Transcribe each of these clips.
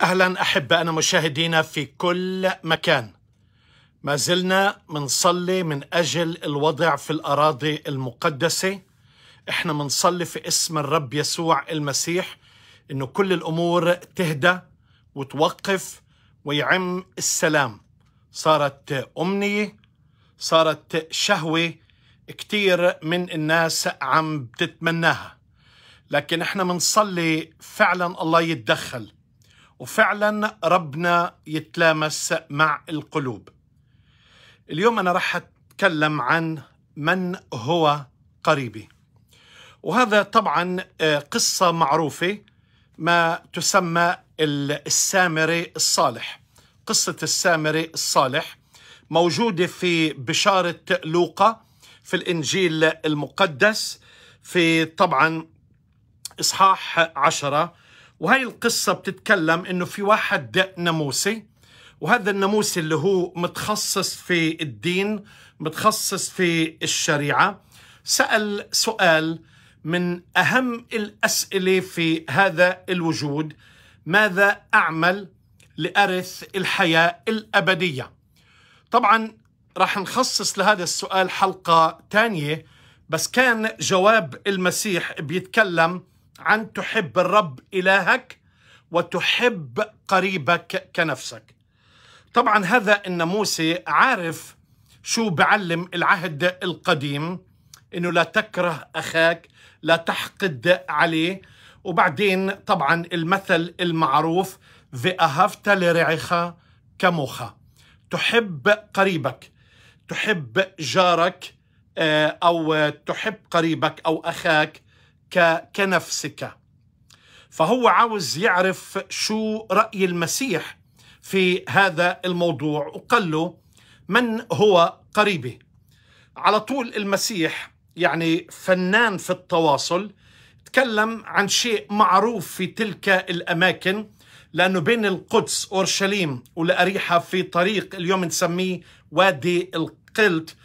اهلا احبائنا مشاهدينا في كل مكان ما زلنا منصلي من اجل الوضع في الاراضي المقدسه احنا منصلي في اسم الرب يسوع المسيح انه كل الامور تهدى وتوقف ويعم السلام صارت امنيه صارت شهوه كتير من الناس عم بتتمناها لكن احنا منصلي فعلا الله يتدخل وفعلا ربنا يتلامس مع القلوب اليوم أنا راح أتكلم عن من هو قريبي وهذا طبعا آه، قصة معروفة ما تسمى السامري الصالح قصة السامري الصالح موجودة في بشارة لوقا في الإنجيل المقدس في طبعا إصحاح عشرة وهي القصة بتتكلم انه في واحد دق ناموسي وهذا الناموسي اللي هو متخصص في الدين متخصص في الشريعة سأل سؤال من أهم الأسئلة في هذا الوجود ماذا أعمل لأرث الحياة الأبدية طبعا راح نخصص لهذا السؤال حلقة تانية بس كان جواب المسيح بيتكلم عن تحب الرب إلهك وتحب قريبك كنفسك طبعا هذا الناموسي عارف شو بعلم العهد القديم انه لا تكره اخاك لا تحقد عليه وبعدين طبعا المثل المعروف فأهفت لرعخة كمخ تحب قريبك تحب جارك آه، او تحب قريبك او اخاك كنفسك فهو عاوز يعرف شو رأي المسيح في هذا الموضوع وقال له من هو قريبي على طول المسيح يعني فنان في التواصل تكلم عن شيء معروف في تلك الأماكن لأنه بين القدس أورشليم والأريحة في طريق اليوم نسميه وادي القلت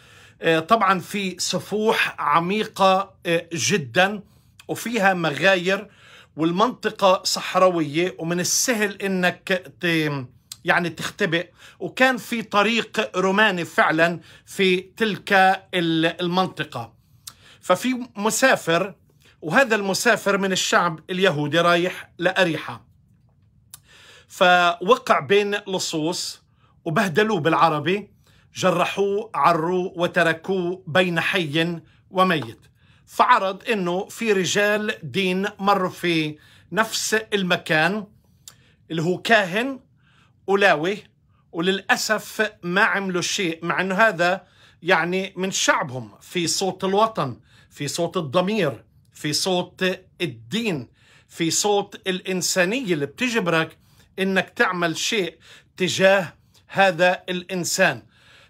آه، طبعا في سفوح عميقة آه، جدا وفيها مغاير والمنطقة صحراوية ومن السهل انك يعني تختبئ وكان في طريق روماني فعلا في تلك المنطقة ففي مسافر وهذا المسافر من الشعب اليهودي رايح لأريحة فوقع بين لصوص وبهدلوه بالعربي جرحوه عروه وتركوه بين حي وميت فعرض انه في رجال دين مروا في نفس المكان اللي هو كاهن ولاوي وللاسف ما عملوا شيء مع انه هذا يعني من شعبهم في صوت الوطن في صوت الضمير في صوت الدين في صوت الانسانيه اللي بتجبرك انك تعمل شيء تجاه هذا الانسان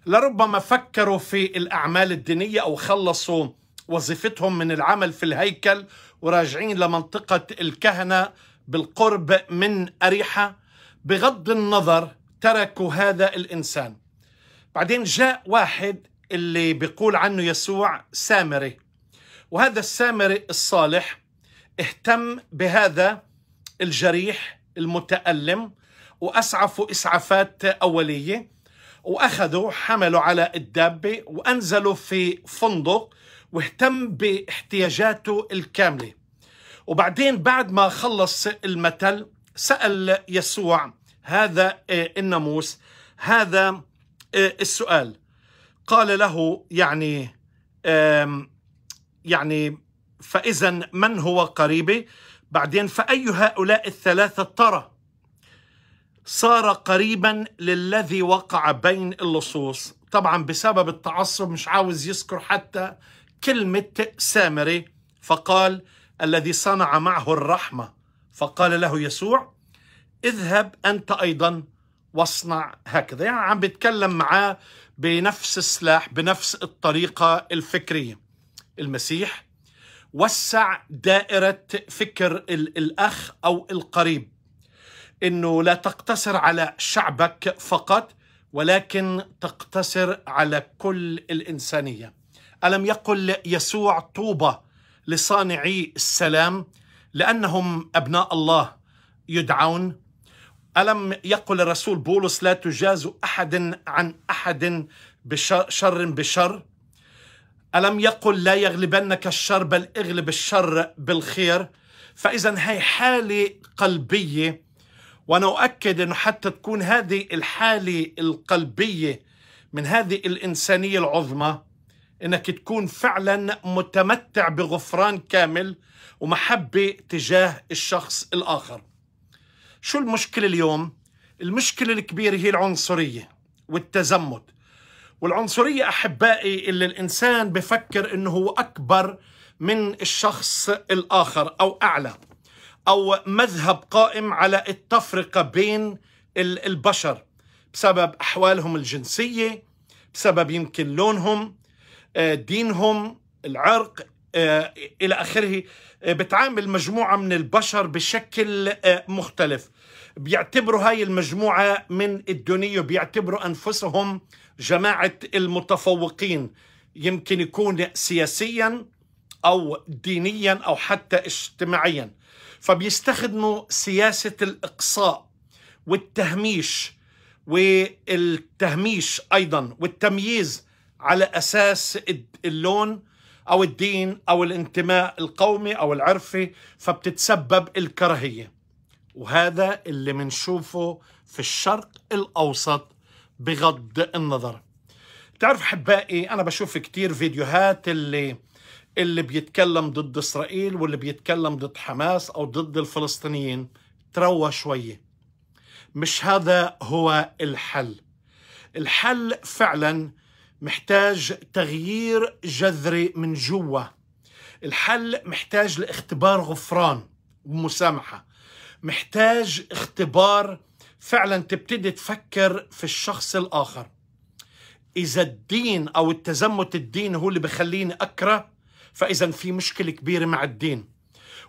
لربما فكروا في الاعمال الدينيه او خلصوا وظيفتهم من العمل في الهيكل وراجعين لمنطقة الكهنة بالقرب من أريحة بغض النظر تركوا هذا الإنسان بعدين جاء واحد اللي بيقول عنه يسوع سامري وهذا السامري الصالح اهتم بهذا الجريح المتألم وأسعفوا إسعافات أولية وأخذوا حملوا على الدابة وأنزلوا في فندق واهتم باحتياجاته الكامله وبعدين بعد ما خلص المثل سال يسوع هذا آه، الناموس هذا آه، السؤال قال له يعني يعني فاذا من هو قريبي بعدين فاي هؤلاء الثلاثه ترى صار قريبا للذي وقع بين اللصوص طبعا بسبب التعصب مش عاوز يذكر حتى كلمة سامري فقال الذي صنع معه الرحمة فقال له يسوع اذهب أنت أيضا واصنع هكذا يعني عم بيتكلم معاه بنفس السلاح بنفس الطريقة الفكرية المسيح وسع دائرة فكر الأخ أو القريب أنه لا تقتصر على شعبك فقط ولكن تقتصر على كل الإنسانية ألم يقل يسوع طوبى لصانعي السلام لأنهم أبناء الله يدعون ألم يقل الرسول بولس لا تجاز أحد عن أحد بشر بشر ألم يقل لا يغلبنك الشر بل اغلب الشر بالخير فإذا هي حالة قلبية وأنا أؤكد أنه حتى تكون هذه الحالة القلبية من هذه الإنسانية العظمى انك تكون فعلا متمتع بغفران كامل ومحبه تجاه الشخص الاخر. شو المشكله اليوم؟ المشكله الكبيره هي العنصريه والتزمت. والعنصريه احبائي اللي الانسان بفكر انه هو اكبر من الشخص الاخر او اعلى او مذهب قائم على التفرقه بين البشر بسبب احوالهم الجنسيه بسبب يمكن لونهم آه، دينهم العرق آه، إلى آخره آه، بتعامل مجموعة من البشر بشكل مختلف بيعتبروا هاي المجموعة من الدنيا بيعتبروا أنفسهم جماعة المتفوقين يمكن يكون سياسيا أو دينيا أو حتى اجتماعيا فبيستخدموا سياسة الإقصاء والتهميش والتهميش أيضا والتمييز على اساس اللون او الدين او الانتماء القومي او العرفي فبتتسبب الكراهيه وهذا اللي بنشوفه في الشرق الاوسط بغض النظر تعرف حبائي انا بشوف كتير فيديوهات اللي اللي بيتكلم ضد اسرائيل واللي بيتكلم ضد حماس او ضد الفلسطينيين تروى شويه مش هذا هو الحل الحل فعلا محتاج تغيير جذري من جوا الحل محتاج لاختبار غفران ومسامحة محتاج اختبار فعلا تبتدي تفكر في الشخص الآخر إذا الدين أو التزمت الدين هو اللي بخليني أكره فإذا في مشكلة كبيرة مع الدين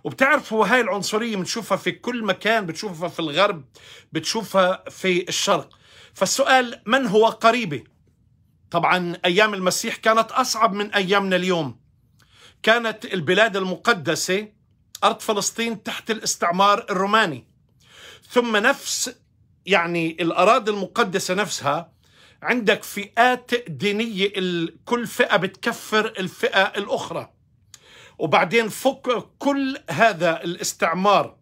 وبتعرفوا هاي العنصرية بنشوفها في كل مكان بتشوفها في الغرب بتشوفها في الشرق فالسؤال من هو قريبي طبعا أيام المسيح كانت أصعب من أيامنا اليوم كانت البلاد المقدسة أرض فلسطين تحت الاستعمار الروماني ثم نفس يعني الأراضي المقدسة نفسها عندك فئات دينية كل فئة بتكفر الفئة الأخرى وبعدين فوق كل هذا الاستعمار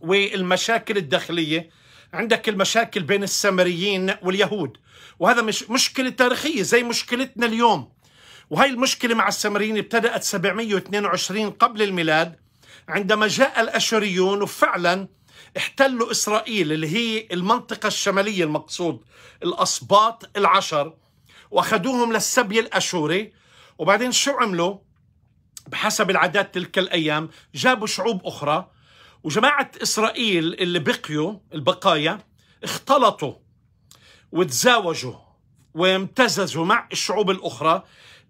والمشاكل الداخلية عندك المشاكل بين السامريين واليهود وهذا مش مشكلة تاريخية زي مشكلتنا اليوم وهي المشكلة مع السامريين ابتدأت 722 قبل الميلاد عندما جاء الأشوريون وفعلا احتلوا إسرائيل اللي هي المنطقة الشمالية المقصود الأسباط العشر وأخذوهم للسبي الأشوري وبعدين شو عملوا بحسب العادات تلك الأيام جابوا شعوب أخرى وجماعة إسرائيل اللي بقيوا البقايا اختلطوا وتزاوجوا وامتززوا مع الشعوب الأخرى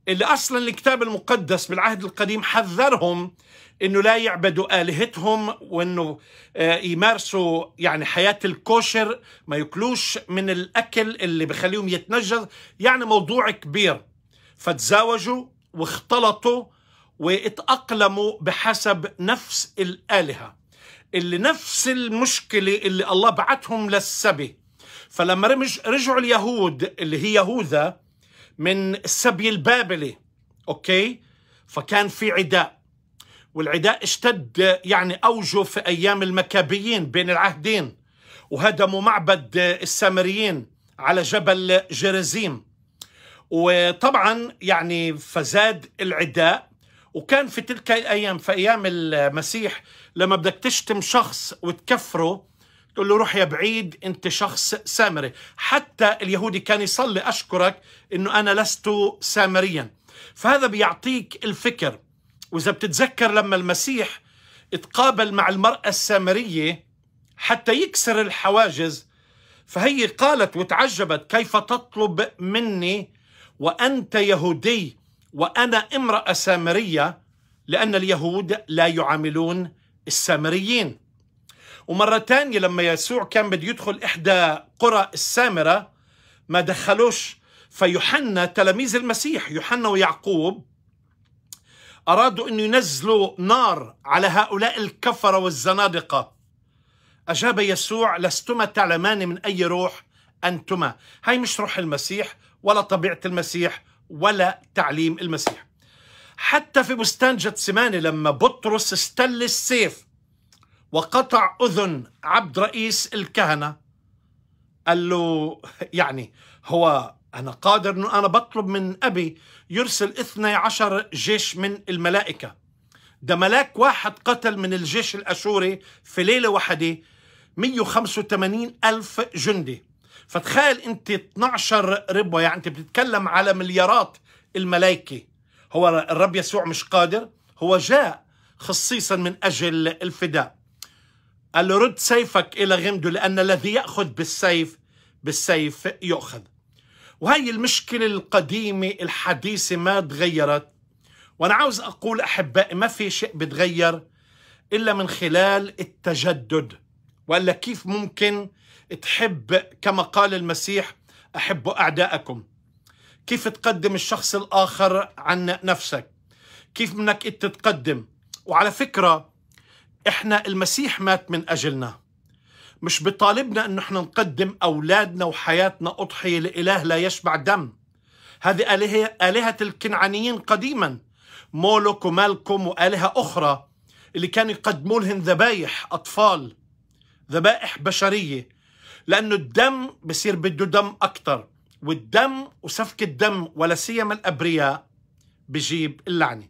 اللي أصلا الكتاب المقدس بالعهد القديم حذرهم انه لا يعبدوا الهتهم وانه آه، يمارسوا يعني حياه الكوشر ما ياكلوش من الاكل اللي بخليهم يتنجز يعني موضوع كبير فتزاوجوا واختلطوا واتاقلموا بحسب نفس الالهه اللي نفس المشكله اللي الله بعتهم للسبي فلما رجعوا اليهود اللي هي يهوذا من السبي البابلي اوكي فكان في عداء والعداء اشتد يعني اوجه في ايام المكابيين بين العهدين وهدموا معبد السامريين على جبل جرزيم وطبعا يعني فزاد العداء وكان في تلك الايام في ايام المسيح لما بدك تشتم شخص وتكفره تقول له روح يا بعيد أنت شخص سامري حتى اليهودي كان يصلي أشكرك أنه أنا لست سامريا فهذا بيعطيك الفكر وإذا بتتذكر لما المسيح اتقابل مع المرأة السامرية حتى يكسر الحواجز فهي قالت وتعجبت كيف تطلب مني وأنت يهودي وأنا امرأة سامرية لأن اليهود لا يعاملون السامريين ومرة تانية لما يسوع كان بده يدخل إحدى قرى السامرة ما دخلوش فيوحنا تلاميذ المسيح يوحنا ويعقوب أرادوا أن ينزلوا نار على هؤلاء الكفرة والزنادقة أجاب يسوع لستما تعلمان من أي روح أنتما هاي مش روح المسيح ولا طبيعة المسيح ولا تعليم المسيح حتى في بستان جتسماني لما بطرس استل السيف وقطع أذن عبد رئيس الكهنة قال له يعني هو أنا قادر أنه أنا بطلب من أبي يرسل 12 جيش من الملائكة ده ملاك واحد قتل من الجيش الأشوري في ليلة واحدة 185 ألف جندي فتخيل أنت 12 ربوة يعني أنت بتتكلم على مليارات الملائكة هو الرب يسوع مش قادر هو جاء خصيصا من أجل الفداء قال له رد سيفك إلى غمده لأن الذي يأخذ بالسيف بالسيف يؤخذ وهي المشكلة القديمة الحديثة ما تغيرت وأنا عاوز أقول أحبائي ما في شيء بتغير إلا من خلال التجدد وإلا كيف ممكن تحب كما قال المسيح أحبوا أعداءكم كيف تقدم الشخص الآخر عن نفسك كيف منك تتقدم وعلى فكرة احنا المسيح مات من اجلنا مش بطالبنا انه احنا نقدم اولادنا وحياتنا اضحيه لاله لا يشبع دم هذه آلهة, آلهة الكنعانيين قديما مولوك ومالكم وآلهة أخرى اللي كانوا يقدموا لهم ذبايح أطفال ذبائح بشرية لأنه الدم بصير بده دم أكثر والدم وسفك الدم ولا سيما الأبرياء بجيب اللعنة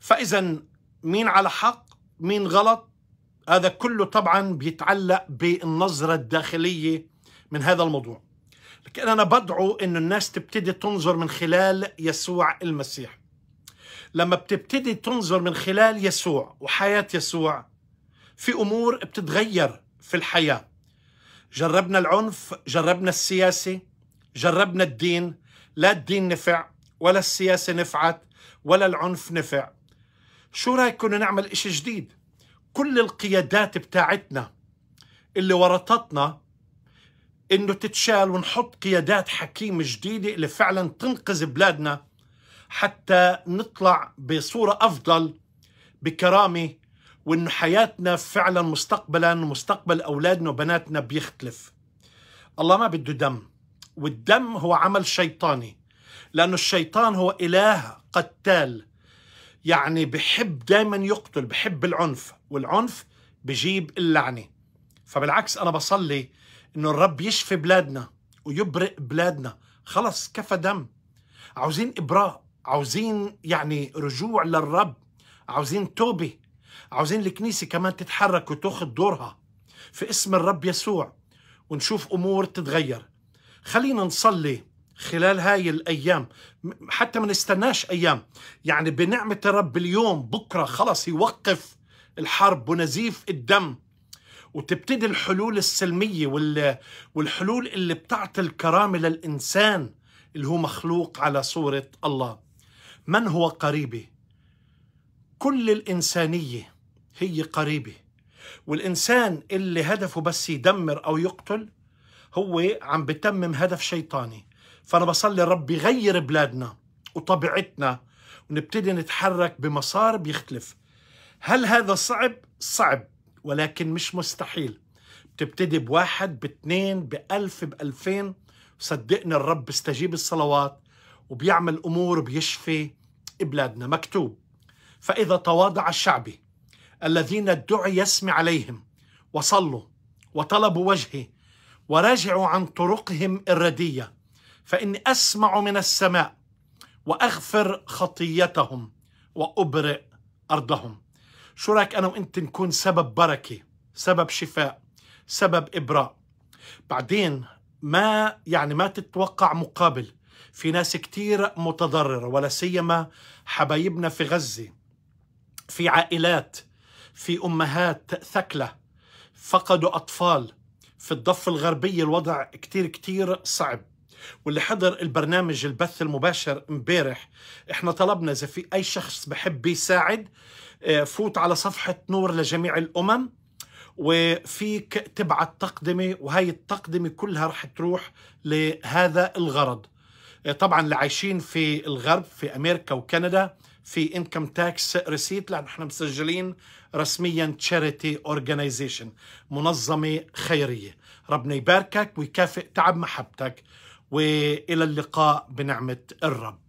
فإذا مين على حق مين غلط هذا كله طبعا بيتعلق بالنظرة الداخلية من هذا الموضوع لكن أنا بدعو أن الناس تبتدي تنظر من خلال يسوع المسيح لما بتبتدي تنظر من خلال يسوع وحياة يسوع في أمور بتتغير في الحياة جربنا العنف جربنا السياسة جربنا الدين لا الدين نفع ولا السياسة نفعت ولا العنف نفع شو رايك كنا نعمل إشي جديد كل القيادات بتاعتنا اللي ورطتنا انه تتشال ونحط قيادات حكيمة جديدة اللي فعلا تنقذ بلادنا حتى نطلع بصورة أفضل بكرامة وإنه حياتنا فعلا مستقبلا ومستقبل أولادنا وبناتنا بيختلف الله ما بده دم والدم هو عمل شيطاني لأنه الشيطان هو إله قتال يعني بحب دائما يقتل بحب العنف والعنف بجيب اللعنة فبالعكس أنا بصلي إنه الرب يشفي بلادنا ويبرئ بلادنا خلص كفى دم عاوزين إبراء عاوزين يعني رجوع للرب عاوزين توبة عاوزين الكنيسة كمان تتحرك وتاخذ دورها في اسم الرب يسوع ونشوف أمور تتغير خلينا نصلي خلال هاي الأيام حتى ما نستناش أيام يعني بنعمة الرب اليوم بكرة خلص يوقف الحرب ونزيف الدم وتبتدي الحلول السلمية والحلول اللي بتعطي الكرامة للإنسان اللي هو مخلوق على صورة الله من هو قريبي؟ كل الإنسانية هي قريبة والإنسان اللي هدفه بس يدمر أو يقتل هو عم بتمم هدف شيطاني فأنا بصلي الرب يغير بلادنا وطبيعتنا ونبتدي نتحرك بمسار بيختلف هل هذا صعب؟ صعب ولكن مش مستحيل بتبتدي بواحد باثنين بألف بألفين صدقني الرب بيستجيب الصلوات وبيعمل أمور بيشفي بلادنا مكتوب فإذا تواضع الشعبي الذين الدعي يسمع عليهم وصلوا وطلبوا وجهي وراجعوا عن طرقهم الردية فاني اسمع من السماء واغفر خطيتهم وابرئ ارضهم شو رايك انا وانت نكون سبب بركه سبب شفاء سبب ابراء بعدين ما يعني ما تتوقع مقابل في ناس كتير متضرره ولا سيما حبايبنا في غزه في عائلات في امهات ثكله فقدوا اطفال في الضفه الغربيه الوضع كتير كتير صعب واللي حضر البرنامج البث المباشر امبارح احنا طلبنا اذا في اي شخص بحب يساعد آه، فوت على صفحه نور لجميع الامم وفيك تبعت تقدمه وهي التقدمه كلها رح تروح لهذا الغرض آه، طبعا اللي عايشين في الغرب في امريكا وكندا في انكم تاكس ريسيت لان احنا مسجلين رسميا تشاريتي اورجانيزيشن منظمه خيريه ربنا يباركك ويكافئ تعب محبتك والى اللقاء بنعمه الرب